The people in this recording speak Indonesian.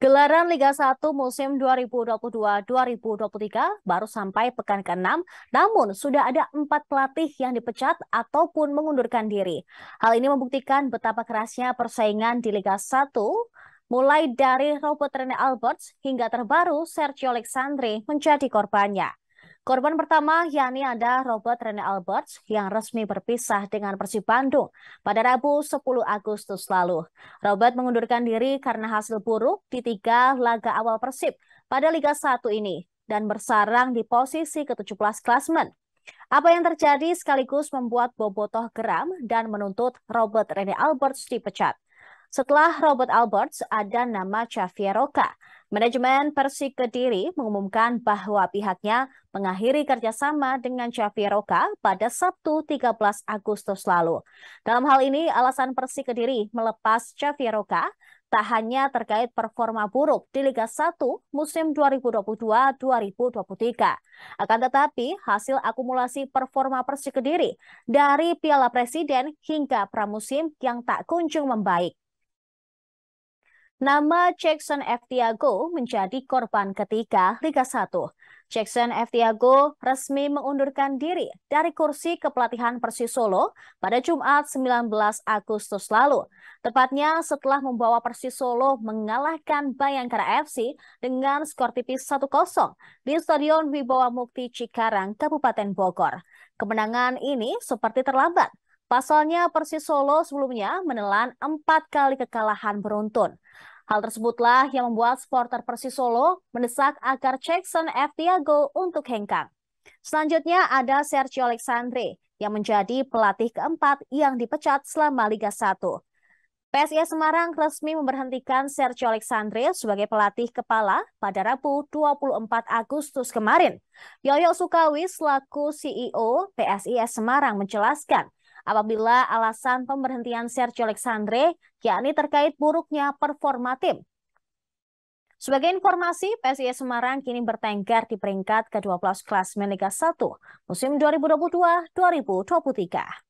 Gelaran Liga 1 musim 2022-2023 baru sampai pekan ke-6, namun sudah ada empat pelatih yang dipecat ataupun mengundurkan diri. Hal ini membuktikan betapa kerasnya persaingan di Liga 1, mulai dari Robert Rene Alberts hingga terbaru Sergio Alexandre menjadi korbannya. Korban pertama yakni ada Robert Rene Alberts yang resmi berpisah dengan Persib Bandung pada Rabu 10 Agustus lalu. Robert mengundurkan diri karena hasil buruk di tiga laga awal Persib pada Liga 1 ini dan bersarang di posisi ke-17 klasmen. Apa yang terjadi sekaligus membuat Bobotoh geram dan menuntut Robert Rene Alberts dipecat. Setelah Robert Alberts, ada nama Xavier Roca. Manajemen Persik Kediri mengumumkan bahwa pihaknya mengakhiri kerjasama dengan Xavier Roca pada Sabtu 13 Agustus lalu. Dalam hal ini, alasan Persik Kediri melepas Xavier Roca tak hanya terkait performa buruk di Liga 1 musim 2022-2023. Akan tetapi, hasil akumulasi performa Persik Kediri dari Piala Presiden hingga pramusim yang tak kunjung membaik. Nama Jackson F. Tiago menjadi korban ketiga Liga 1. Jackson F. Tiago resmi mengundurkan diri dari kursi kepelatihan Persis Solo pada Jumat 19 Agustus lalu. Tepatnya setelah membawa Persis Solo mengalahkan Bayangkara FC dengan skor tipis 1-0 di Stadion Wibawa Mukti Cikarang, Kabupaten Bogor. Kemenangan ini seperti terlambat Pasalnya Persis Solo sebelumnya menelan empat kali kekalahan beruntun. Hal tersebutlah yang membuat supporter Persis Solo mendesak agar Jackson F. Tiago untuk hengkang. Selanjutnya ada Sergio Alexandre yang menjadi pelatih keempat yang dipecat selama Liga 1. PSIS Semarang resmi memberhentikan Sergio Alexandre sebagai pelatih kepala pada Rabu 24 Agustus kemarin. Yoyo Sukawi selaku CEO PSIS Semarang menjelaskan apabila alasan pemberhentian Sergio Alexandre yakni terkait buruknya performa tim. Sebagai informasi, PSIS Semarang kini bertengkar di peringkat ke-12 kelas Liga 1 musim 2022-2023.